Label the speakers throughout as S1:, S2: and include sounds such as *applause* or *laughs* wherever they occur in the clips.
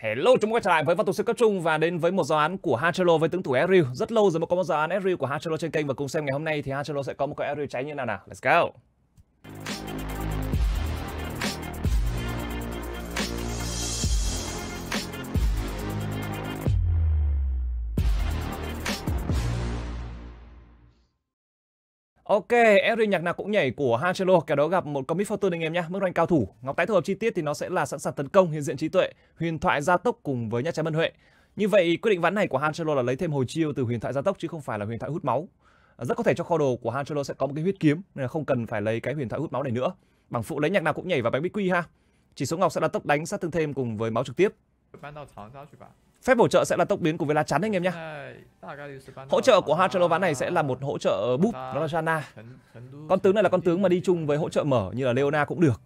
S1: Hello, chúng ta trở lại với Văn tục sư cấp trung và đến với một giáo án của Hachelo với tướng thủ Ezreal. Rất lâu rồi mới có một giáo án Ezreal của Hachelo trên kênh và cùng xem ngày hôm nay thì Hachelo sẽ có một cái Ezreal cháy như thế nào nào. Let's go. Ok, eri nhạc nào cũng nhảy của Hangelo kẻ đó gặp một comic Fortune anh em nhé Mức rank cao thủ Ngọc tái tổ hợp chi tiết thì nó sẽ là sẵn sàng tấn công Hiện diện trí tuệ Huyền thoại gia tốc cùng với nhà trái bân huệ Như vậy quyết định ván này của Hangelo là lấy thêm hồi chiêu từ huyền thoại gia tốc Chứ không phải là huyền thoại hút máu à, Rất có thể cho kho đồ của Hangelo sẽ có một cái huyết kiếm Nên là không cần phải lấy cái huyền thoại hút máu này nữa Bằng phụ lấy nhạc nào cũng nhảy và bánh bích quy ha Chỉ số Ngọc sẽ là tốc đánh sát thương thêm cùng với máu trực tiếp Phép bổ trợ sẽ là tốc biến của với lá chắn anh em nhé. Hỗ trợ của hai ván này sẽ là một hỗ trợ búp, đó là Jana. Con tướng này là con tướng mà đi chung với hỗ trợ mở như là Leona cũng được.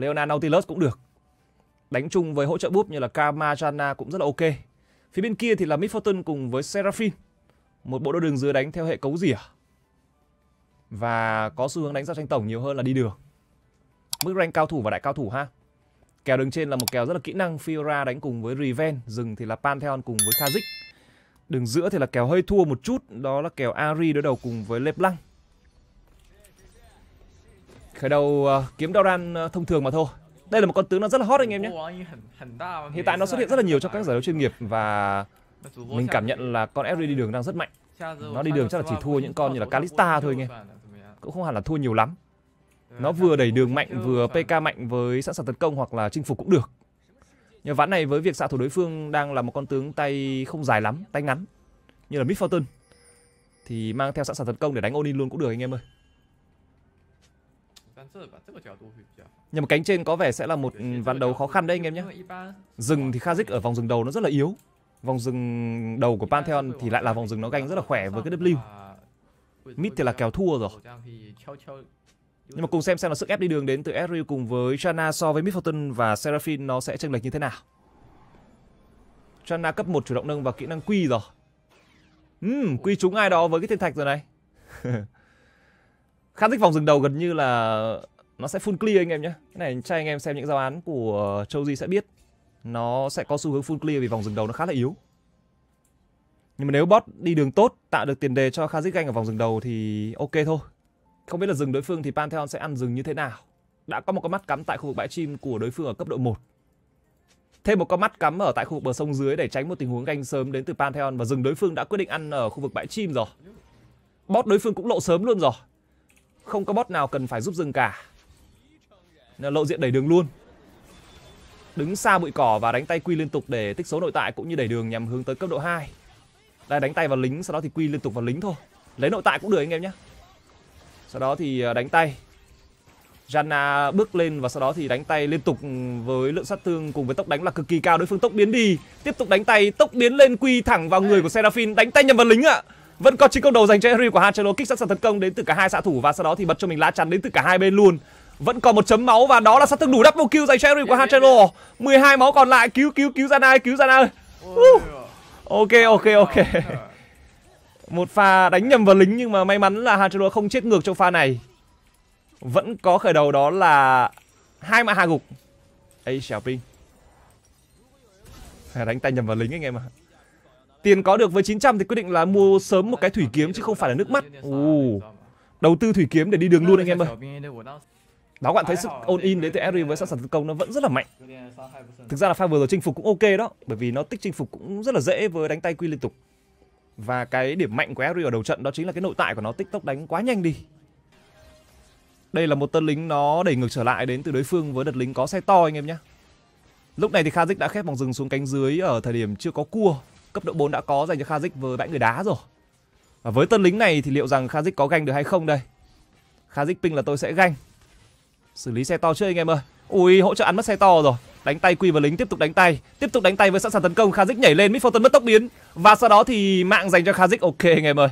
S1: Leona Nautilus cũng được. Đánh chung với hỗ trợ búp như là Kama Jana cũng rất là ok. Phía bên kia thì là Midfortune cùng với Seraphine. Một bộ đôi đường dưới đánh theo hệ cấu rỉa. Và có xu hướng đánh ra tranh tổng nhiều hơn là đi đường. Mức rank cao thủ và đại cao thủ ha. Kèo đường trên là một kèo rất là kỹ năng Fiora đánh cùng với Reven Rừng thì là Pantheon cùng với Kha'Zix Đường giữa thì là kèo hơi thua một chút Đó là kèo Ari đối đầu cùng với Leblanc Khởi đầu uh, kiếm Doran uh, thông thường mà thôi Đây là một con tướng nó rất là hot anh em nhé Hiện tại nó xuất hiện rất là nhiều trong các giải đấu chuyên nghiệp Và mình cảm nhận là con Ari đi đường đang rất mạnh
S2: Nó đi đường chắc là chỉ thua những con như là Kalista thôi anh em
S1: Cũng không hẳn là thua nhiều lắm nó vừa đẩy đường mạnh vừa PK mạnh với sẵn sàng tấn công hoặc là chinh phục cũng được nhưng ván này với việc xạ thủ đối phương đang là một con tướng tay không dài lắm tay ngắn như là Midfountain thì mang theo sẵn sàng tấn công để đánh Odin luôn cũng được anh em ơi nhưng mà cánh trên có vẻ sẽ là một ván đấu khó khăn đấy anh em nhé rừng thì Khazik ở vòng rừng đầu nó rất là yếu vòng rừng đầu của Pantheon thì lại là vòng rừng nó ganh rất là khỏe với cái W mid thì là kèo thua rồi nhưng mà cùng xem xem là sức ép đi đường đến từ Ezreal cùng với Janna so với Midfountain và Seraphine nó sẽ chênh lệch như thế nào. Janna cấp 1 chủ động nâng và kỹ năng quy rồi. Ừm, quy trúng ai đó với cái thiên thạch rồi này. *laughs* Khá thích vòng dừng đầu gần như là nó sẽ full clear anh em nhé. Cái này cho anh em xem những giao án của Châu Di sẽ biết. Nó sẽ có xu hướng full clear vì vòng dừng đầu nó khá là yếu. Nhưng mà nếu bot đi đường tốt, tạo được tiền đề cho Kha'Zix Gang ở vòng dừng đầu thì ok thôi. Không biết là rừng đối phương thì Pantheon sẽ ăn rừng như thế nào. Đã có một con mắt cắm tại khu vực bãi chim của đối phương ở cấp độ 1. Thêm một con mắt cắm ở tại khu vực bờ sông dưới để tránh một tình huống ganh sớm đến từ Pantheon và rừng đối phương đã quyết định ăn ở khu vực bãi chim rồi. Bot đối phương cũng lộ sớm luôn rồi. Không có bot nào cần phải giúp rừng cả. Nên lộ diện đẩy đường luôn. Đứng xa bụi cỏ và đánh tay quy liên tục để tích số nội tại cũng như đẩy đường nhằm hướng tới cấp độ 2. Đây đánh tay vào lính sau đó thì quy liên tục vào lính thôi. Lấy nội tại cũng được anh em nhé sau đó thì ờ, đánh tay Janna bước lên và sau đó thì đánh tay liên tục ừ, với lượng sát thương cùng với tốc đánh là cực kỳ cao đối phương tốc biến đi tiếp tục đánh tay tốc biến lên quy thẳng vào người của Seraphin đánh tay nhầm vào lính ạ à. vẫn có chiến công đầu dành cho Henry của Hancelo kích sát sàn tấn công đến từ cả hai xạ thủ và sau đó thì bật cho mình lá chắn đến từ cả hai bên luôn vẫn còn một chấm máu và đó là sát thương đủ double kill dành cho Henry của Hancelo 12 máu còn lại cứu cứu cứu Janna cứu Janna uh. ok ok ok một pha đánh nhầm vào lính nhưng mà may mắn là Hanchelo không chết ngược trong pha này. Vẫn có khởi đầu đó là hai mạng hạ gục. Ấy Xiaoping. Đánh tay nhầm vào lính anh em ạ. À. Tiền có được với 900 thì quyết định là mua sớm một cái thủy kiếm chứ không phải là nước mắt. Ồ. Đầu tư thủy kiếm để đi đường luôn anh em ơi. Đó bạn thấy sức ôn in đến từ Eri với sẵn sàng tấn công nó vẫn rất là mạnh. Thực ra là pha vừa rồi chinh phục cũng ok đó, bởi vì nó tích chinh phục cũng rất là dễ với đánh tay quy liên tục. Và cái điểm mạnh của Eri ở đầu trận đó chính là cái nội tại của nó tích tốc đánh quá nhanh đi. Đây là một tân lính nó đẩy ngược trở lại đến từ đối phương với đợt lính có xe to anh em nhé. Lúc này thì Khazik đã khép vòng rừng xuống cánh dưới ở thời điểm chưa có cua. Cấp độ 4 đã có dành cho Khazik với bãi người đá rồi. Và với tân lính này thì liệu rằng Khazik có ganh được hay không đây? Khazik ping là tôi sẽ ganh. Xử lý xe to chưa anh em ơi? Ui, hỗ trợ ăn mất xe to rồi đánh tay quy và lính tiếp tục đánh tay tiếp tục đánh tay với sẵn sàng tấn công khazik nhảy lên midfoton mất tốc biến và sau đó thì mạng dành cho khazik ok anh em ơi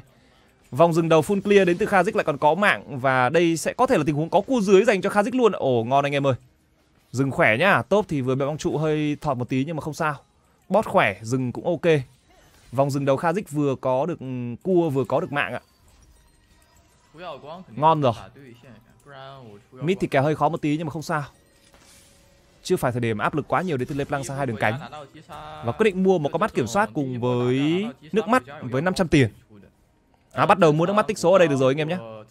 S1: vòng dừng đầu full clear đến từ khazik lại còn có mạng và đây sẽ có thể là tình huống có cua dưới dành cho khazik luôn ồ ngon anh em ơi dừng khỏe nhá top thì vừa bị băng trụ hơi thọt một tí nhưng mà không sao bót khỏe dừng cũng ok vòng dừng đầu khazik vừa có được ừ, cua vừa có được mạng ạ
S2: ngon rồi mid thì kèo hơi
S1: khó một tí nhưng mà không sao chưa phải thời điểm áp lực quá nhiều để từ Leblanc sang hai đường cánh dạ, và quyết định mua một con mắt kiểm soát cùng dạ, với nước mắt với 500 tiền À, bắt đầu mua nước mắt tích số ở đây được rồi anh em nhé
S2: ờ,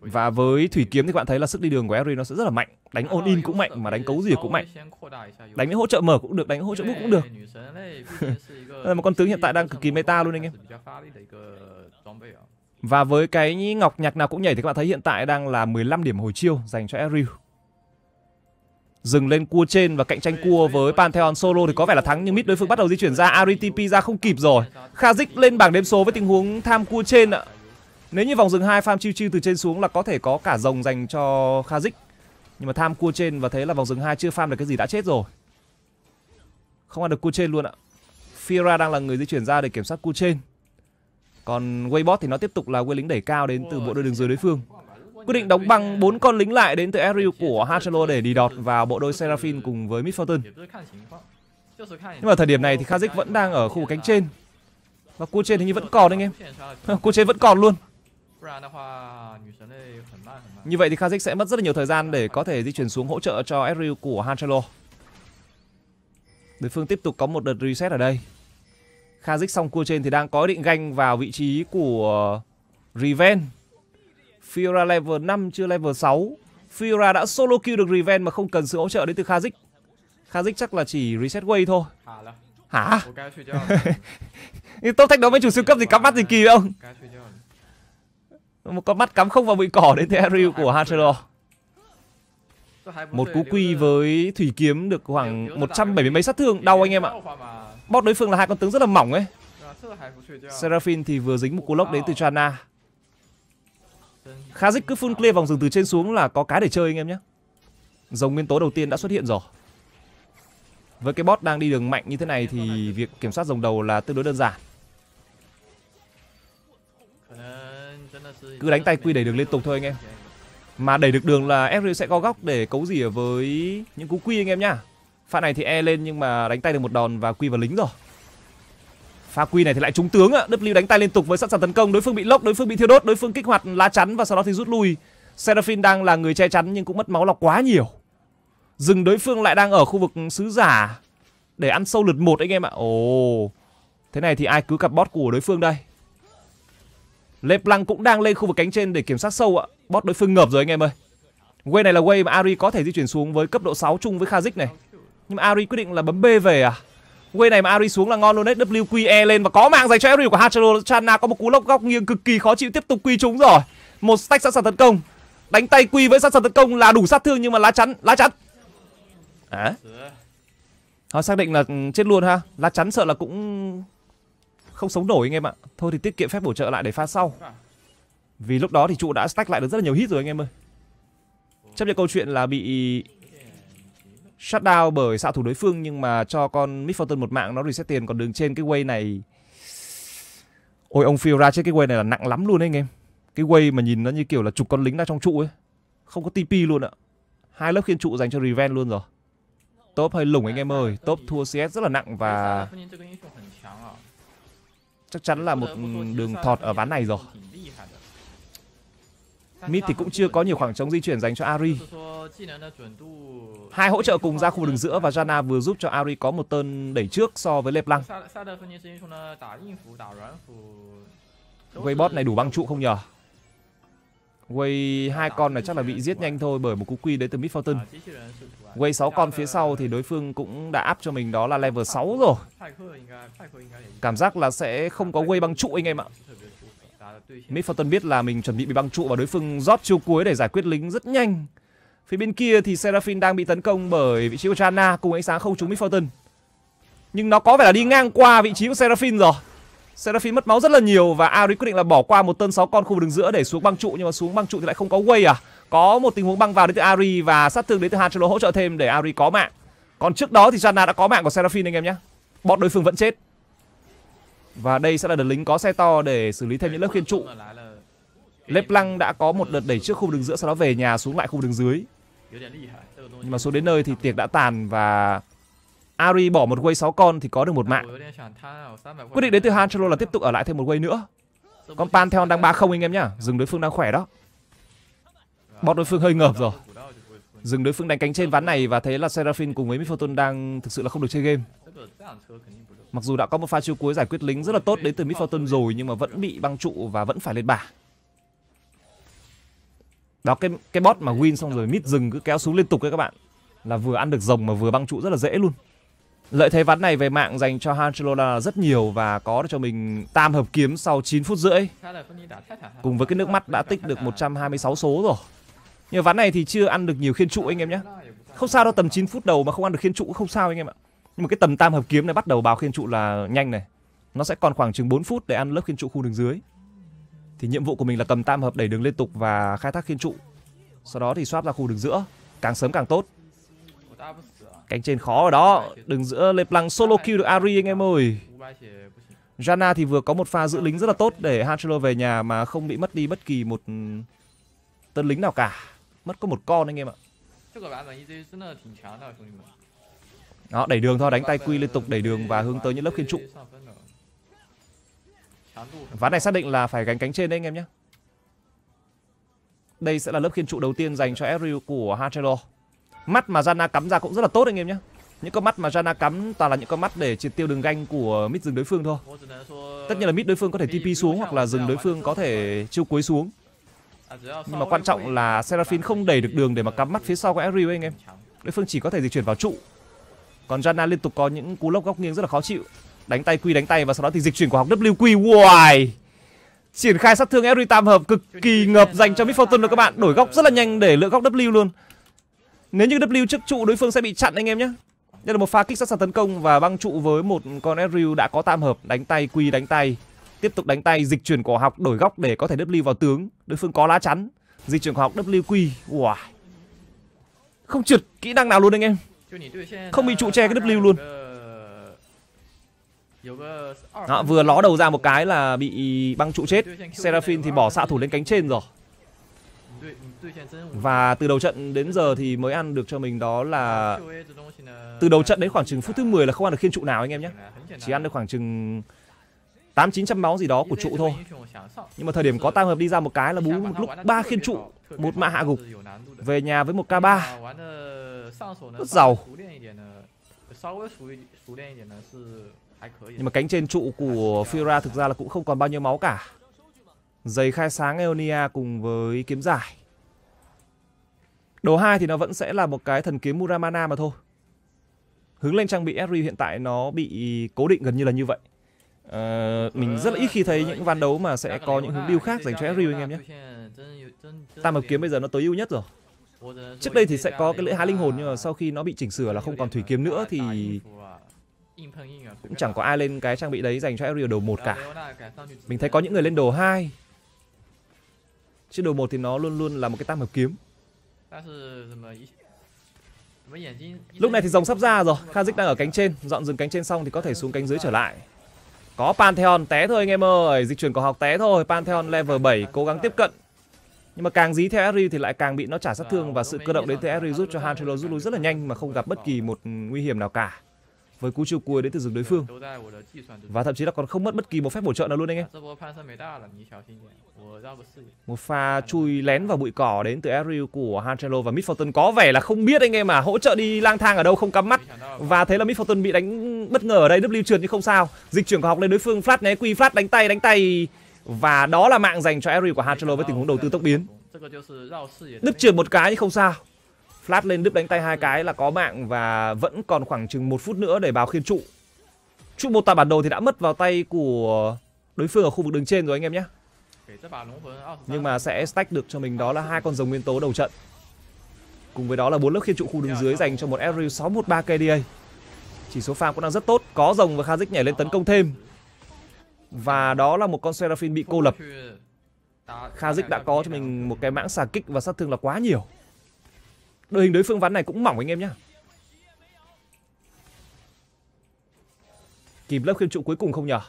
S2: Và
S1: với thủy kiếm thì các bạn thấy là sức đi đường của Eri nó sẽ rất là mạnh Đánh ôn ờ, in cũng mạnh mà đánh cấu gì cũng mạnh Đánh hỗ trợ mở cũng được, đánh hỗ trợ bút cũng được *laughs* là Một con tướng hiện tại đang cực kỳ meta luôn anh em Và với cái ngọc nhạc nào cũng nhảy thì các bạn thấy hiện tại đang là 15 điểm hồi chiêu dành cho Eri dừng lên cua trên và cạnh tranh cua với Pantheon solo thì có vẻ là thắng nhưng mid đối phương bắt đầu di chuyển ra RTP ra không kịp rồi Khazik lên bảng đếm số với tình huống tham cua trên ạ nếu như vòng rừng hai farm chiêu chiêu từ trên xuống là có thể có cả rồng dành cho Khazik nhưng mà tham cua trên và thế là vòng rừng hai chưa farm được cái gì đã chết rồi không ăn được cua trên luôn ạ Fira đang là người di chuyển ra để kiểm soát cua trên còn Waybot thì nó tiếp tục là quê lính đẩy cao đến từ bộ đội đường dưới đối phương quyết định đóng băng bốn con lính lại đến từ Ariel của Hachalo để đi đọt vào bộ đôi Seraphine cùng với Midfountain.
S2: Nhưng mà thời điểm
S1: này thì Kha'Zix vẫn đang ở khu vực cánh trên. Và cua trên thì như vẫn còn anh em. *laughs* cua trên vẫn còn luôn. Như vậy thì Kha'Zix sẽ mất rất là nhiều thời gian để có thể di chuyển xuống hỗ trợ cho Ezreal của Hanchelo. Đối phương tiếp tục có một đợt reset ở đây. Kha'Zix xong cua trên thì đang có định ganh vào vị trí của Riven. Fiora level 5 chưa level 6 Fiora đã solo kill được Revenge mà không cần sự hỗ trợ đến từ Kha'Zix Kha'Zix chắc là chỉ reset wave thôi Hả? *laughs* Tốc thách đấu mấy chủ siêu cấp gì cắm mắt gì kỳ không? Một con mắt cắm không vào bụi cỏ đến từ Ariel của Hatchero Một cú quy với thủy kiếm được khoảng 170 mấy sát thương Đau anh em ạ Bot đối phương là hai con tướng rất là mỏng ấy
S2: dạ, Seraphine
S1: thì vừa dính một cú lốc đến từ Trana Kha dích cứ full clear vòng rừng từ trên xuống là có cái để chơi anh em nhé Dòng nguyên tố đầu tiên đã xuất hiện rồi Với cái bot đang đi đường mạnh như thế này thì việc kiểm soát dòng đầu là tương đối đơn giản
S2: Cứ đánh tay quy đẩy đường liên tục thôi anh em
S1: Mà đẩy được đường là FR sẽ có góc để cấu rỉa với những cú quy anh em nhá Pha này thì E lên nhưng mà đánh tay được một đòn và quy vào lính rồi pha quy này thì lại trúng tướng ạ w đánh tay liên tục với sẵn sàng tấn công đối phương bị lốc đối phương bị thiêu đốt đối phương kích hoạt lá chắn và sau đó thì rút lui seraphin đang là người che chắn nhưng cũng mất máu lọc quá nhiều rừng đối phương lại đang ở khu vực sứ giả để ăn sâu lượt một anh em ạ ồ thế này thì ai cứ cặp bot của đối phương đây lê plăng cũng đang lên khu vực cánh trên để kiểm soát sâu ạ bot đối phương ngợp rồi anh em ơi way này là way mà ari có thể di chuyển xuống với cấp độ 6 chung với Kha'Zix này nhưng mà ari quyết định là bấm b về à Quay này mà Ari xuống là ngon luôn đấy WQE lên và có mạng dành cho Ari của Hachiro Chana Có một cú lốc góc nghiêng cực kỳ khó chịu tiếp tục quy chúng rồi Một stack sẵn sàng tấn công Đánh tay quy với sẵn sàng tấn công là đủ sát thương nhưng mà lá chắn Lá chắn À Họ xác định là ừ, chết luôn ha Lá chắn sợ là cũng Không sống nổi anh em ạ Thôi thì tiết kiệm phép bổ trợ lại để pha sau Vì lúc đó thì trụ đã stack lại được rất là nhiều hit rồi anh em ơi Chấp nhận câu chuyện là bị shutdown bởi xạ thủ đối phương nhưng mà cho con Midfountain một mạng nó reset tiền còn đường trên cái way này ôi ông Phil ra chết cái way này là nặng lắm luôn đấy anh em cái way mà nhìn nó như kiểu là chụp con lính đang trong trụ ấy không có TP luôn ạ hai lớp khiên trụ dành cho Revenge luôn rồi top hay lủng anh em ơi top thua CS rất là nặng và chắc chắn là một đường thọt ở ván này rồi Mid thì cũng chưa có nhiều khoảng trống di chuyển dành cho Ari. Hai hỗ trợ cùng ra khu đường giữa và Jana vừa giúp cho Ari có một tơn đẩy trước so với Lệp Lăng. Waybot này đủ băng trụ không nhờ? Way hai con này chắc là bị giết nhanh thôi bởi một cú quy đấy từ Fountain. Way 6 con phía sau thì đối phương cũng đã áp cho mình đó là level 6 rồi. Cảm giác là sẽ không có Way băng trụ anh em ạ. Mitforton biết là mình chuẩn bị bị băng trụ và đối phương rót chiêu cuối để giải quyết lính rất nhanh. Phía bên kia thì Seraphine đang bị tấn công bởi vị trí của Trana cùng ánh sáng không trúng Mitforton. Nhưng nó có vẻ là đi ngang qua vị trí của Seraphine rồi. Seraphine mất máu rất là nhiều và Ari quyết định là bỏ qua một tân 6 con khu vực đường giữa để xuống băng trụ nhưng mà xuống băng trụ thì lại không có way à. Có một tình huống băng vào đến từ Ari và sát thương đến từ Hanchelo hỗ trợ thêm để Ari có mạng. Còn trước đó thì Janna đã có mạng của Seraphine anh em nhé. Bọn đối phương vẫn chết. Và đây sẽ là đợt lính có xe to để xử lý thêm những lớp khiên trụ. Lép Lăng đã có một đợt đẩy trước khu đường giữa sau đó về nhà xuống lại khu đường dưới. Nhưng mà xuống đến nơi thì tiệc đã tàn và Ari bỏ một quay 6 con thì có được một mạng.
S2: Quyết định đến từ Hanchelo là
S1: tiếp tục ở lại thêm một quay nữa. Con Pantheon đang 3-0 anh em nhá, dừng đối phương đang khỏe đó. Bọn đối phương hơi ngợp rồi. Dừng đối phương đánh cánh trên ván này và thấy là Seraphine cùng với Mifoton đang thực sự là không được chơi game. Mặc dù đã có một pha chiêu cuối giải quyết lính rất là tốt đến từ Midforton rồi nhưng mà vẫn bị băng trụ và vẫn phải lên bả. Đó cái cái bot mà win xong rồi mid dừng cứ kéo xuống liên tục đấy các bạn. Là vừa ăn được rồng mà vừa băng trụ rất là dễ luôn. Lợi thế ván này về mạng dành cho Hanchelo là rất nhiều và có được cho mình tam hợp kiếm sau 9 phút rưỡi. Cùng với cái nước mắt đã tích được 126 số rồi. Nhưng ván này thì chưa ăn được nhiều khiên trụ anh em nhé. Không sao đâu tầm 9 phút đầu mà không ăn được khiên trụ không sao anh em ạ nhưng mà cái tầm tam hợp kiếm này bắt đầu báo khiên trụ là nhanh này nó sẽ còn khoảng chừng 4 phút để ăn lớp khiên trụ khu đường dưới thì nhiệm vụ của mình là tầm tam hợp đẩy đường liên tục và khai thác khiên trụ sau đó thì swap ra khu đường giữa càng sớm càng tốt cánh trên khó ở đó đường giữa lệp lăng solo kill được ari anh em ơi Jana thì vừa có một pha giữ lính rất là tốt để Hanchelo về nhà mà không bị mất đi bất kỳ một ừ, tân lính nào cả mất có một con anh em ạ đó, đẩy đường thôi, đánh tay quy liên tục đẩy đường và hướng tới những lớp khiên trụ. Ván này xác định là phải gánh cánh trên đấy anh em nhé. Đây sẽ là lớp khiên trụ đầu tiên dành cho Ezreal của Hachelo. Mắt mà Jana cắm ra cũng rất là tốt anh em nhé. Những con mắt mà Jana cắm toàn là những con mắt để triệt tiêu đường ganh của mid rừng đối phương thôi. Tất nhiên là mid đối phương có thể TP xuống hoặc là rừng đối phương có thể chiêu cuối xuống. Nhưng mà quan trọng là Seraphine không đẩy được đường để mà cắm mắt phía sau của Ezreal anh em. Đối phương chỉ có thể dịch chuyển vào trụ còn Jana liên tục có những cú lốc góc nghiêng rất là khó chịu đánh tay quy đánh tay và sau đó thì dịch chuyển của học WQ Wow triển khai sát thương every tam hợp cực kỳ ngập dành cho Midfortune rồi các bạn đổi góc rất là nhanh để lựa góc W luôn nếu như W trước trụ đối phương sẽ bị chặn anh em nhé đây là một pha kích sát sàn tấn công và băng trụ với một con Ezreal đã có tam hợp đánh tay quy đánh tay tiếp tục đánh tay dịch chuyển của học đổi góc để có thể W vào tướng đối phương có lá chắn dịch chuyển của học WQ wow không trượt kỹ năng nào luôn anh em không bị trụ che cái W luôn
S2: Đó, à, vừa ló đầu
S1: ra một cái là bị băng trụ chết Seraphine thì bỏ xạ thủ lên cánh trên rồi và từ đầu trận đến giờ thì mới ăn được cho mình đó là Từ đầu trận đến khoảng chừng phút thứ 10 là không ăn được khiên trụ nào anh em nhé Chỉ ăn được khoảng chừng 8-900 máu gì đó của trụ thôi Nhưng mà thời điểm có tam hợp đi ra một cái là bú một lúc ba khiên trụ Một mạ hạ gục Về nhà với một K3
S2: rất giàu Nhưng mà cánh
S1: trên trụ của Fira thực ra là cũng không còn bao nhiêu máu cả Giày khai sáng Eonia cùng với kiếm giải Đồ hai thì nó vẫn sẽ là một cái thần kiếm Muramana mà thôi Hướng lên trang bị Sri hiện tại nó bị cố định gần như là như vậy à, Mình ờ, rất là ít khi thấy những ván đấu mà sẽ có những hướng điêu khác dành cho Sri anh em nhé Tam hợp kiếm bây giờ nó tối ưu nhất rồi
S2: trước đây thì sẽ có cái
S1: lưỡi há linh hồn nhưng mà sau khi nó bị chỉnh sửa là không còn thủy kiếm nữa thì cũng chẳng có ai lên cái trang bị đấy dành cho Ariel đồ 1 cả. Mình thấy có những người lên đồ 2. Chứ đồ 1 thì nó luôn luôn là một cái tam hợp kiếm.
S2: Lúc này thì rồng sắp
S1: ra rồi, Kha'Zix đang ở cánh trên, dọn dừng cánh trên xong thì có thể xuống cánh dưới trở lại. Có Pantheon té thôi anh em ơi, dịch chuyển của học té thôi, Pantheon level 7 cố gắng tiếp cận nhưng mà càng dí theo Eri thì lại càng bị nó trả sát thương và sự cơ động đến từ Eri giúp cho Hanchelo rút lui rất là nhanh mà không gặp bất kỳ một nguy hiểm nào cả với cú chiêu cuối đến từ rừng đối phương và thậm chí là còn không mất bất kỳ một phép bổ trợ nào luôn anh dạ, em một pha chui lén vào bụi cỏ đến từ Ariel của Hanchelo và Midforton có vẻ là không biết anh em mà hỗ trợ đi lang thang ở đâu không cắm mắt và thế là Midforton bị đánh bất ngờ ở đây W trượt nhưng không sao dịch chuyển của học lên đối phương flat né quy flat đánh tay đánh tay và đó là mạng dành cho Eri của Hachelo với tình huống đầu tư tốc biến. Đức chuyển một cái nhưng không sao. Flat lên Đức đánh tay hai cái là có mạng và vẫn còn khoảng chừng một phút nữa để báo khiên trụ. Trụ một tà bản đồ thì đã mất vào tay của đối phương ở khu vực đường trên rồi anh em nhé. Nhưng mà sẽ stack được cho mình đó là hai con rồng nguyên tố đầu trận. Cùng với đó là bốn lớp khiên trụ khu đường dưới dành cho một Ezreal 613 KDA. Chỉ số farm cũng đang rất tốt, có rồng và Kha'Zix nhảy lên tấn công thêm. Và đó là một con Seraphine bị cô lập Khazik đã có cho mình một cái mãng xà kích và sát thương là quá nhiều Đội hình đối phương ván này cũng mỏng anh em nhá Kịp lớp khiêm trụ cuối cùng không nhở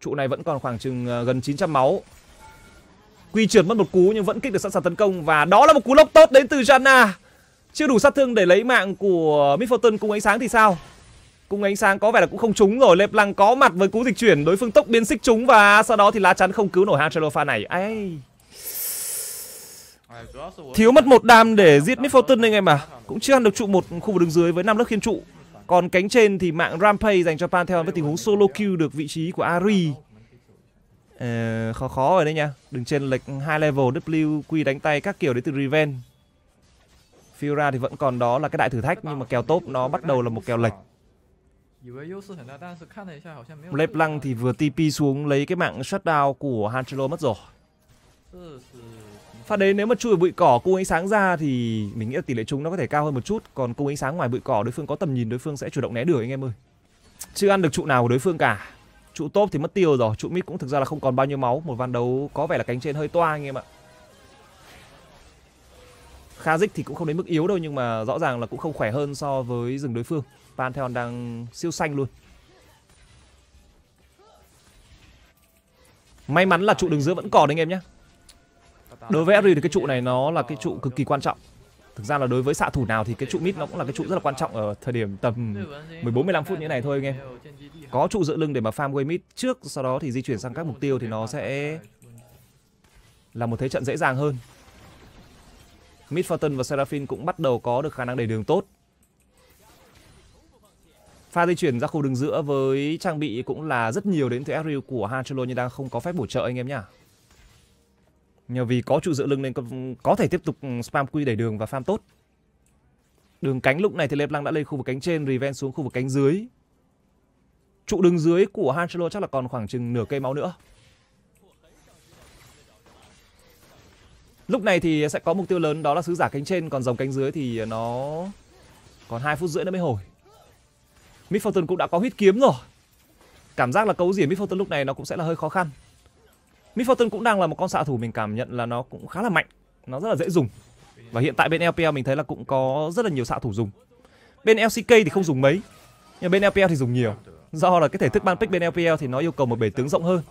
S1: Trụ này vẫn còn khoảng chừng ờ, gần 900 máu Quy trượt mất một cú nhưng vẫn kích được sẵn sàng tấn công Và đó là một cú lốc tốt đến từ Janna Chưa đủ sát thương để lấy mạng của Miffleton cùng ánh sáng thì sao Cung ánh sáng có vẻ là cũng không trúng rồi Lệp lăng có mặt với cú dịch chuyển Đối phương tốc biến xích trúng Và sau đó thì lá chắn không cứu nổi hai Trelopha này ấy Thiếu mất một đam để giết Midfoten anh em mà Cũng chưa ăn được trụ một khu vực đứng dưới với năm lớp khiên trụ Còn cánh trên thì mạng Rampage dành cho Pantheon với tình huống solo kill được vị trí của Ari ờ, Khó khó rồi đấy nha đường trên lệch hai level WQ đánh tay các kiểu đến từ Revenge Fira thì vẫn còn đó là cái đại thử thách nhưng mà kèo top nó bắt đầu là một kèo lệch Lep lăng thì vừa TP xuống lấy cái mạng shutdown của Hanchelo mất rồi. Phát đến nếu mà chui bụi cỏ cung ánh sáng ra thì mình nghĩ là tỷ lệ chúng nó có thể cao hơn một chút. Còn cung ánh sáng ngoài bụi cỏ đối phương có tầm nhìn đối phương sẽ chủ động né được anh em ơi. Chưa ăn được trụ nào của đối phương cả. Trụ top thì mất tiêu rồi, trụ mid cũng thực ra là không còn bao nhiêu máu. Một ván đấu có vẻ là cánh trên hơi toa anh em ạ. Kha dích thì cũng không đến mức yếu đâu nhưng mà rõ ràng là cũng không khỏe hơn so với rừng đối phương. Pantheon đang siêu xanh luôn May mắn là trụ đường giữa vẫn còn anh em nhé Đối với Ezreal thì cái trụ này nó là cái trụ cực kỳ quan trọng Thực ra là đối với xạ thủ nào thì cái trụ mid nó cũng là cái trụ rất là quan trọng ở thời điểm tầm 14-15 phút như thế này thôi anh em Có trụ giữa lưng để mà farm way mid trước Sau đó thì di chuyển sang các mục tiêu thì nó sẽ là một thế trận dễ dàng hơn Mid Fulton và Seraphine cũng bắt đầu có được khả năng đẩy đường tốt pha di chuyển ra khu đường giữa với trang bị cũng là rất nhiều đến từ Ariel của Hanchelo nhưng đang không có phép bổ trợ anh em nhá. Nhờ vì có trụ dựa lưng nên có, thể tiếp tục ừ, spam quy đẩy đường và farm tốt. Đường cánh lúc này thì Leblanc đã lên khu vực cánh trên, Reven xuống khu vực cánh dưới. Trụ đường dưới của Hanchelo chắc là còn khoảng chừng nửa cây máu nữa. Lúc này thì sẽ có mục tiêu lớn đó là sứ giả cánh trên còn dòng cánh dưới thì nó còn 2 phút rưỡi nữa mới hồi. Midfountain cũng đã có huyết kiếm rồi Cảm giác là cấu rỉa Midfountain lúc này nó cũng sẽ là hơi khó khăn Midfountain cũng đang là một con xạ thủ mình cảm nhận là nó cũng khá là mạnh Nó rất là dễ dùng Và hiện tại bên LPL mình thấy là cũng có rất là nhiều xạ thủ dùng Bên LCK thì không dùng mấy Nhưng bên LPL thì dùng nhiều Do là cái thể thức ban pick bên LPL thì nó yêu cầu một bể tướng rộng hơn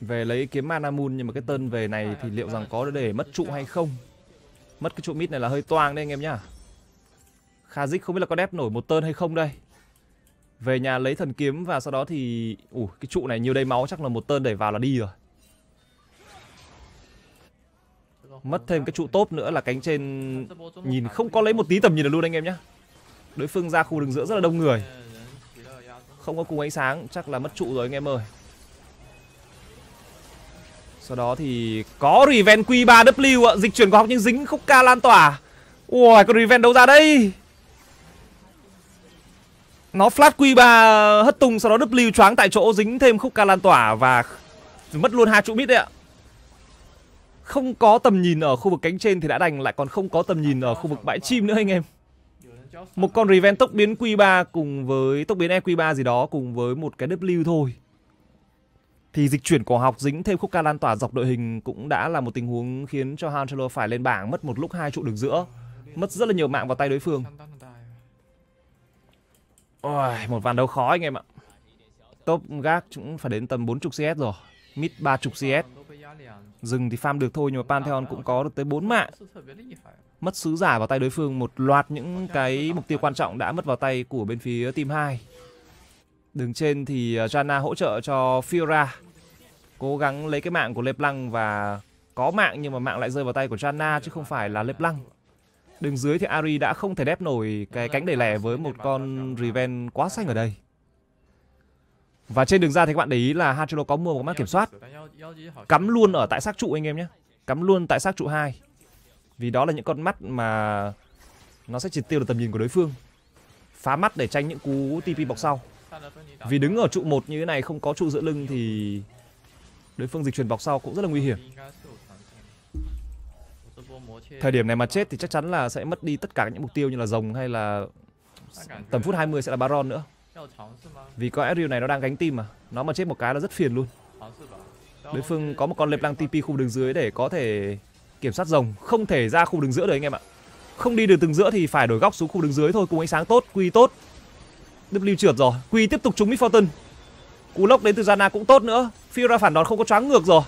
S1: Về lấy kiếm mana moon nhưng mà cái tên về này thì liệu rằng có để mất trụ hay không Mất cái trụ mid này là hơi toang đấy anh em nhá Khazik không biết là có đép nổi một tơn hay không đây. Về nhà lấy thần kiếm và sau đó thì... ủ cái trụ này nhiều đầy máu chắc là một tơn đẩy vào là đi rồi. Mất thêm cái trụ top nữa là cánh trên nhìn không có lấy một tí tầm nhìn được luôn anh em nhé. Đối phương ra khu đường giữa rất là đông người. Không có cùng ánh sáng, chắc là mất trụ rồi anh em ơi. Sau đó thì có Revenge Q3W ạ, dịch chuyển của học nhưng dính khúc ca lan tỏa. Ui, con Revenge đâu ra đây? Nó flat Q3 hất tung sau đó W choáng tại chỗ dính thêm khúc ca lan tỏa và mất luôn hai trụ mít đấy ạ. Không có tầm nhìn ở khu vực cánh trên thì đã đành lại còn không có tầm nhìn ở khu vực bãi chim nữa anh em. Một con Revenge tốc biến Q3 cùng với tốc biến EQ3 gì đó cùng với một cái W thôi. Thì dịch chuyển của học dính thêm khúc ca lan tỏa dọc đội hình cũng đã là một tình huống khiến cho Hanselo phải lên bảng mất một lúc hai trụ đường giữa. Mất rất là nhiều mạng vào tay đối phương. Ôi, một ván đấu khó anh em ạ. Top gác cũng phải đến tầm 40 CS rồi. Mid 30 CS. Dừng thì farm được thôi nhưng mà Pantheon cũng có được tới 4 mạng. Mất sứ giả vào tay đối phương một loạt những cái mục tiêu quan trọng đã mất vào tay của bên phía team 2. Đường trên thì à, janna hỗ trợ cho Fiora cố gắng lấy cái mạng của Lê và có mạng nhưng mà mạng lại rơi vào tay của janna chứ không phải là Lê Đường dưới thì Ari đã không thể đép nổi cái cánh để lẻ với một con Riven quá xanh ở đây. Và trên đường ra thì các bạn để ý là Hachiro có mua một mắt kiểm soát. Cắm luôn ở tại xác trụ anh em nhé. Cắm luôn tại xác trụ 2. Vì đó là những con mắt mà nó sẽ triệt tiêu được tầm nhìn của đối phương. Phá mắt để tranh những cú TP bọc sau. Vì đứng ở trụ 1 như thế này không có trụ giữa lưng thì đối phương dịch chuyển bọc sau cũng rất là nguy hiểm thời điểm này mà chết thì chắc chắn là sẽ mất đi tất cả những mục tiêu như là rồng hay là tầm phút 20 sẽ là baron nữa vì có Ezreal này nó đang gánh tim mà nó mà chết một cái là rất phiền luôn đối phương có một con lệp lang tp khu đường dưới để có thể kiểm soát rồng không thể ra khu đường giữa được anh em ạ không đi được từng giữa thì phải đổi góc xuống khu đường dưới thôi cùng ánh sáng tốt quy tốt W trượt rồi quy tiếp tục trúng mid fortune cú lốc đến từ Zana cũng tốt nữa Fiora phản đòn không có choáng ngược rồi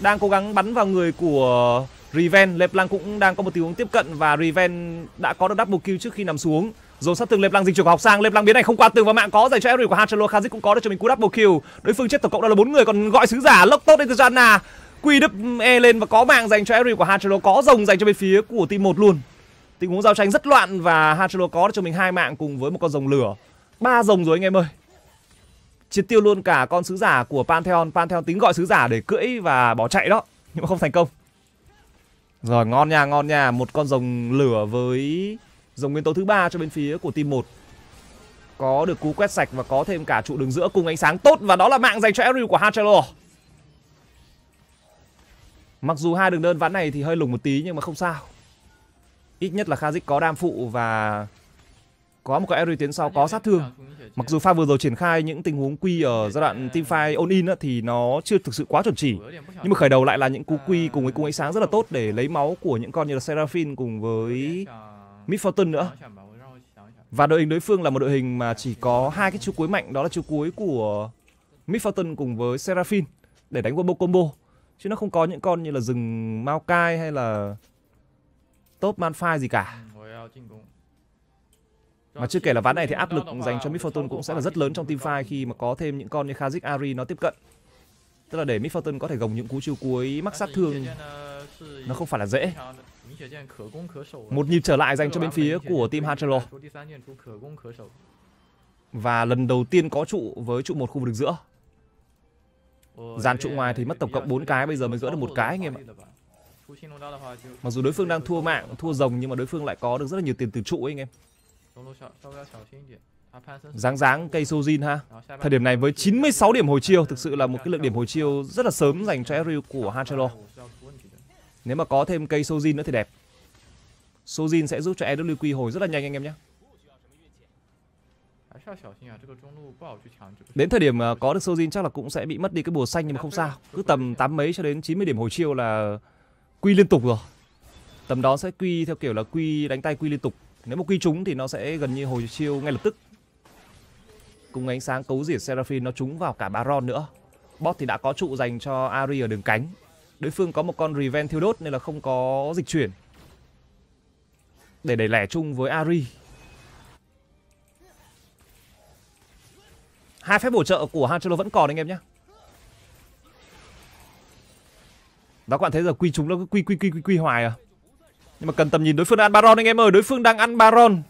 S1: đang cố gắng bắn vào người của Riven, Leblanc cũng đang có một tình huống tiếp cận và Reven đã có được double kill trước khi nằm xuống. Dồn sát thương Leblanc dịch chuyển của học sang, Leblanc biến này không qua tường và mạng có dành cho Eri của Hachalo Khazik cũng có được cho mình cú double kill. Đối phương chết tổng cộng đó là bốn người còn gọi sứ giả lốc tốt đến từ Janna. Quy đập E lên và có mạng dành cho Eri của Hachalo có rồng dành cho bên phía của team 1 luôn. Tình huống giao tranh rất loạn và Hachalo có được cho mình hai mạng cùng với một con rồng lửa. Ba rồng rồi anh em ơi triệt tiêu luôn cả con sứ giả của Pantheon Pantheon tính gọi sứ giả để cưỡi và bỏ chạy đó Nhưng mà không thành công rồi ngon nha, ngon nha, một con rồng lửa với rồng nguyên tố thứ ba cho bên phía của team 1. Có được cú quét sạch và có thêm cả trụ đường giữa cùng ánh sáng tốt và đó là mạng dành cho Eril của Hachelo. Mặc dù hai đường đơn ván này thì hơi lùng một tí nhưng mà không sao. Ít nhất là Khazik có đam phụ và có một cái aerial tiến sau có sát thương. Mặc dù pha vừa rồi triển khai những tình huống quy ở giai đoạn team fight on in thì nó chưa thực sự quá chuẩn chỉ. Nhưng mà khởi đầu lại là những cú quy cùng với cung ánh sáng rất là tốt để lấy máu của những con như là Seraphine cùng với Mid Midfortune nữa. Và đội hình đối phương là một đội hình mà chỉ có hai cái chú cuối mạnh đó là chú cuối của Mid Midfortune cùng với Seraphine để đánh combo combo. Chứ nó không có những con như là rừng Maokai hay là top Manfai gì cả. Mà chưa kể là ván này thì áp lực dành cho Midfortune cũng sẽ là rất lớn trong team fight khi mà có thêm những con như Kha'Zix, Ari nó tiếp cận. Tức là để Midfortune có thể gồng những cú chiêu cuối mắc sát thương
S2: nó không phải là dễ. Một nhịp trở lại dành cho bên phía của team Hachelo.
S1: Và lần đầu tiên có trụ với trụ một khu vực giữa.
S2: Dàn trụ ngoài thì mất tổng cộng 4
S1: cái, bây giờ mới gỡ được một cái anh em ạ. Mặc dù đối phương đang thua mạng, thua rồng nhưng mà đối phương lại có được rất là nhiều tiền từ trụ ấy anh em.
S2: Ráng ráng cây
S1: Sojin ha. Thời điểm này với 96 điểm hồi chiêu, thực sự là một cái lượng điểm hồi chiêu rất là sớm dành cho Eril của Hachelo. Nếu mà có thêm cây Sojin nữa thì đẹp. Sojin sẽ giúp cho EWQ hồi rất là nhanh anh em nhé. Đến thời điểm à, có được Sojin chắc là cũng sẽ bị mất đi cái bùa xanh nhưng mà không sao. Cứ tầm tám mấy cho đến 90 điểm hồi chiêu là quy liên tục rồi. Tầm đó sẽ quy theo kiểu là quy đánh tay quy liên tục. Nếu mà quy trúng thì nó sẽ gần như hồi chiêu ngay lập tức. Cùng ánh sáng cấu diệt Seraphine nó trúng vào cả Baron nữa. Bot thì đã có trụ dành cho Ari ở đường cánh. Đối phương có một con Riven thiêu đốt nên là không có dịch chuyển. Để đẩy lẻ chung với Ari. Hai phép bổ trợ của Hanchelo vẫn còn anh em nhé. Đó các bạn thấy giờ quy chúng nó cứ quy quy quy quy quy hoài à. Nhưng mà cần tầm nhìn đối phương đã ăn Baron anh em ơi, đối phương đang ăn Baron.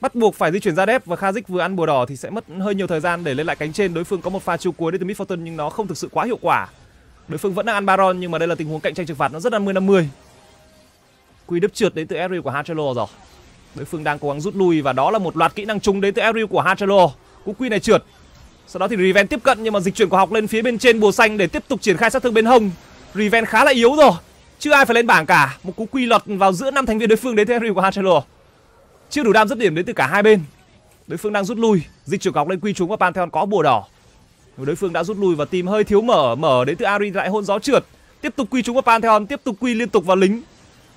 S1: Bắt buộc phải di chuyển ra đép và Khazik vừa ăn bùa đỏ thì sẽ mất hơi nhiều thời gian để lên lại cánh trên. Đối phương có một pha chiêu cuối đến từ Midfortune nhưng nó không thực sự quá hiệu quả. Đối phương vẫn đang ăn Baron nhưng mà đây là tình huống cạnh tranh trực phạt nó rất ăn 50 50. Quy đấp trượt đến từ Ariel của Hachelo rồi. Đối phương đang cố gắng rút lui và đó là một loạt kỹ năng trúng đến từ Ariel của Hachelo. Cú quy này trượt. Sau đó thì Riven tiếp cận nhưng mà dịch chuyển của học lên phía bên trên bùa xanh để tiếp tục triển khai sát thương bên hông. Riven khá là yếu rồi. Chưa ai phải lên bảng cả Một cú quy luật vào giữa năm thành viên đối phương đến thế của Hachelo Chưa đủ đam dứt điểm đến từ cả hai bên Đối phương đang rút lui Dịch chuyển góc lên quy chúng và Pantheon có bùa đỏ Đối phương đã rút lui và tìm hơi thiếu mở Mở đến từ Ari lại hôn gió trượt Tiếp tục quy chúng vào Pantheon Tiếp tục quy liên tục vào lính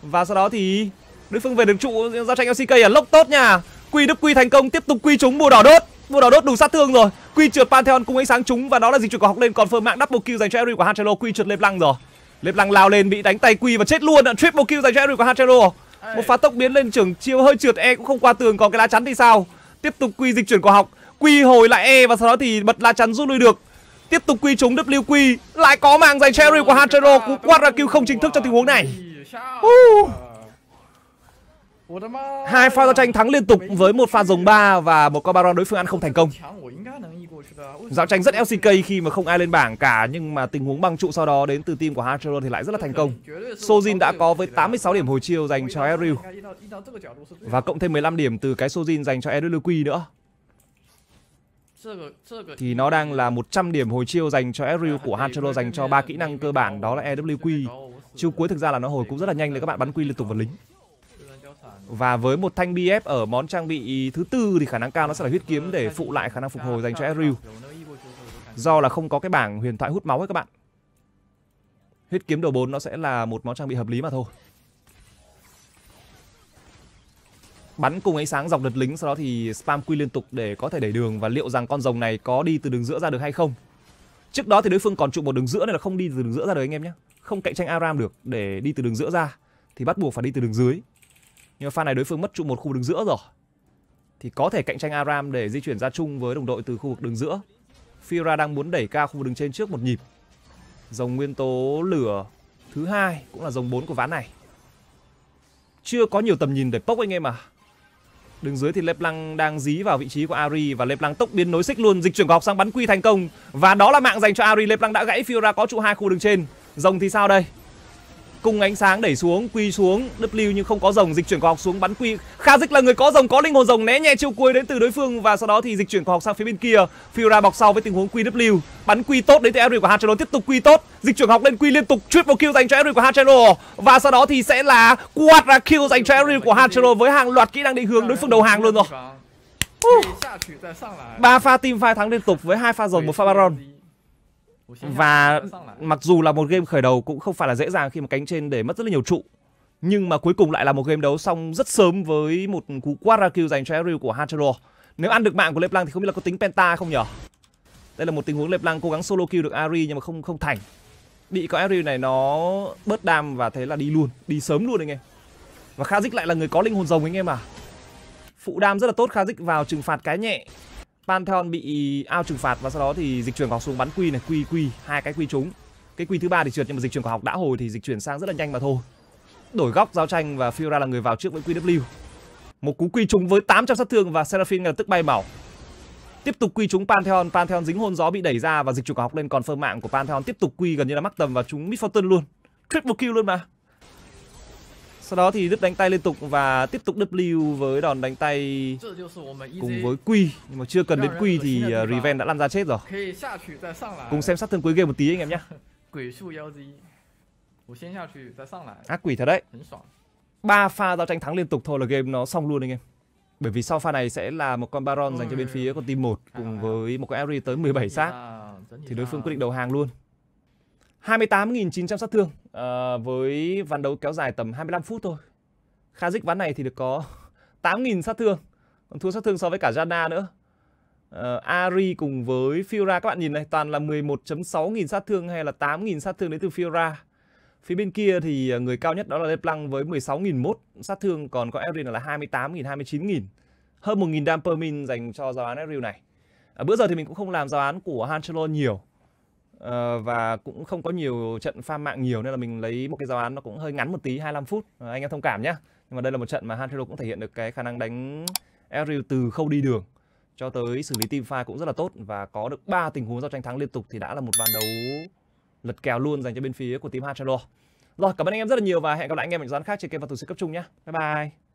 S1: Và sau đó thì đối phương về được trụ giao tranh LCK ở à? lốc tốt nha Quy đức quy thành công tiếp tục quy chúng bùa đỏ đốt Bùa đỏ đốt đủ sát thương rồi Quy trượt Pantheon cùng ánh sáng chúng Và đó là dịch chuyển góc lên Còn phơ mạng double kill dành cho Eri của Hachelo Quy trượt lệp lăng rồi Lếp lăng lao lên bị đánh tay quỳ và chết luôn ạ. Triple kill dành cho Eric của Hachero. Một pha tốc biến lên trưởng chiêu hơi trượt E cũng không qua tường còn cái lá chắn thì sao? Tiếp tục quy dịch chuyển của học, quy hồi lại E và sau đó thì bật lá chắn rút lui được. Tiếp tục quy trúng WQ, lại có mạng dành Cherry của Hachero cú ra kill không chính thức trong tình huống này. Hai pha giao tranh thắng liên tục với một pha dùng 3 và một con Baron đối phương ăn không thành công. Giao tranh rất LCK khi mà không ai lên bảng cả nhưng mà tình huống băng trụ sau đó đến từ team của Hachiro thì lại rất là thành công. Sojin đã có với 86 điểm hồi chiêu dành cho Eril. Và cộng thêm 15 điểm từ cái Sojin dành cho Eril nữa. Thì nó đang là 100 điểm hồi chiêu dành cho Eril của Hachiro dành cho ba kỹ năng cơ bản đó là EWQ. chiều cuối thực ra là nó hồi cũng rất là nhanh để các bạn bắn quy liên tục vào lính. Và với một thanh BF ở món trang bị thứ tư thì khả năng cao nó sẽ là huyết kiếm để phụ lại khả năng phục hồi dành cho Ezreal. Do là không có cái bảng huyền thoại hút máu ấy các bạn. Huyết kiếm đầu 4 nó sẽ là một món trang bị hợp lý mà thôi. Bắn cùng ánh sáng dọc đợt lính sau đó thì spam quy liên tục để có thể đẩy đường và liệu rằng con rồng này có đi từ đường giữa ra được hay không. Trước đó thì đối phương còn trụ một đường giữa nên là không đi từ đường giữa ra được anh em nhé. Không cạnh tranh Aram được để đi từ đường giữa ra thì bắt buộc phải đi từ đường dưới nhưng mà pha này đối phương mất trụ một khu đường giữa rồi thì có thể cạnh tranh Aram để di chuyển ra chung với đồng đội từ khu vực đường giữa. Fira đang muốn đẩy ca khu vực đường trên trước một nhịp. Dòng nguyên tố lửa thứ hai cũng là dòng 4 của ván này. Chưa có nhiều tầm nhìn để pốc anh em à. Đường dưới thì Leblanc đang dí vào vị trí của Ari và Leblanc tốc biến nối xích luôn, dịch chuyển của học sang bắn quy thành công. Và đó là mạng dành cho Ari, Leblanc đã gãy Fiora có trụ hai khu đường trên. Dòng thì sao đây? cung ánh sáng đẩy xuống quy xuống W nhưng không có rồng dịch chuyển của học xuống bắn quy Kha Dích là người có rồng có linh hồn rồng né nhẹ chiêu cuối đến từ đối phương và sau đó thì dịch chuyển của học sang phía bên kia Fiora bọc sau với tình huống quy W bắn quy tốt đến từ Ezreal của Hachelo tiếp tục quy tốt dịch chuyển học lên quy liên tục triple kill dành cho Ezreal của Hachelo và sau đó thì sẽ là ra kill dành cho Ezreal của Hachelo với hàng loạt kỹ năng định hướng đối phương đầu hàng luôn rồi ba pha team pha thắng liên tục với hai pha rồng một pha baron và mặc dù là một game khởi đầu cũng không phải là dễ dàng khi mà cánh trên để mất rất là nhiều trụ nhưng mà cuối cùng lại là một game đấu xong rất sớm với một cú ra kill dành cho Ariel của Hachiro. Nếu ăn được mạng của Leblanc thì không biết là có tính penta không nhở? Đây là một tình huống Leblanc cố gắng solo kill được Ari nhưng mà không không thành. Bị có Ariel này nó bớt đam và thế là đi luôn, đi sớm luôn anh em. Và Khazik lại là người có linh hồn rồng anh em à. Phụ đam rất là tốt Khazik vào trừng phạt cái nhẹ Pantheon bị ao trừng phạt và sau đó thì dịch chuyển của học xuống bắn quy này, quy quy, hai cái quy trúng. Cái quy thứ ba thì trượt nhưng mà dịch chuyển của học đã hồi thì dịch chuyển sang rất là nhanh mà thôi. Đổi góc giao tranh và Fiora là người vào trước với QW. Một cú quy trúng với 800 sát thương và Seraphine ngay lập tức bay màu. Tiếp tục quy trúng Pantheon, Pantheon dính hôn gió bị đẩy ra và dịch chuyển của học lên còn phơ mạng của Pantheon tiếp tục quy gần như là mắc tầm và trúng Mid Fortune luôn. Triple kill luôn mà. Sau đó thì đứt đánh tay liên tục và tiếp tục W với đòn đánh tay cùng với Quy. Nhưng mà chưa cần đến Quy thì à, reven đã lăn ra chết rồi. Cùng xem sát thương cuối game một tí anh em nhé. Ác quỷ thật đấy. ba pha giao tranh thắng liên tục thôi là game nó xong luôn anh em. Bởi vì sau pha này sẽ là một con Baron dành cho bên phía con team 1 cùng với một con Ari tới 17 sát. Thì đối phương quyết định đầu hàng luôn. 28.900 sát thương à, với ván đấu kéo dài tầm 25 phút thôi. Kha Zik ván này thì được có 8.000 *laughs* sát thương. Còn thua sát thương so với cả Jana nữa. Uh, Ari cùng với Fiora các bạn nhìn này toàn là 11.6 nghìn sát thương hay là 8 nghìn sát thương đến từ Fiora. Phía bên kia thì ờ, người cao nhất đó là Leplang với 16.001 sát thương còn có Eril là 28.000 29 nghìn, Hơn 1 nghìn dam per min dành cho giáo án Eril này. À, bữa giờ thì mình cũng không làm giáo án của Hanchelo nhiều. Ờ, và cũng không có nhiều trận pha mạng nhiều nên là mình lấy một cái giáo án nó cũng hơi ngắn một tí 25 phút uh, anh em thông cảm nhé nhưng mà đây là một trận mà Hantero cũng thể hiện được cái khả năng đánh Ezreal từ khâu đi đường cho tới xử lý team pha cũng rất là tốt và có được 3 tình huống giao tranh thắng liên tục thì đã là một ván đấu lật kèo luôn dành cho bên phía của team Hantero rồi cảm ơn anh em rất là nhiều và hẹn gặp lại anh em ở những gián khác trên kênh và tù sự cấp trung nhé bye bye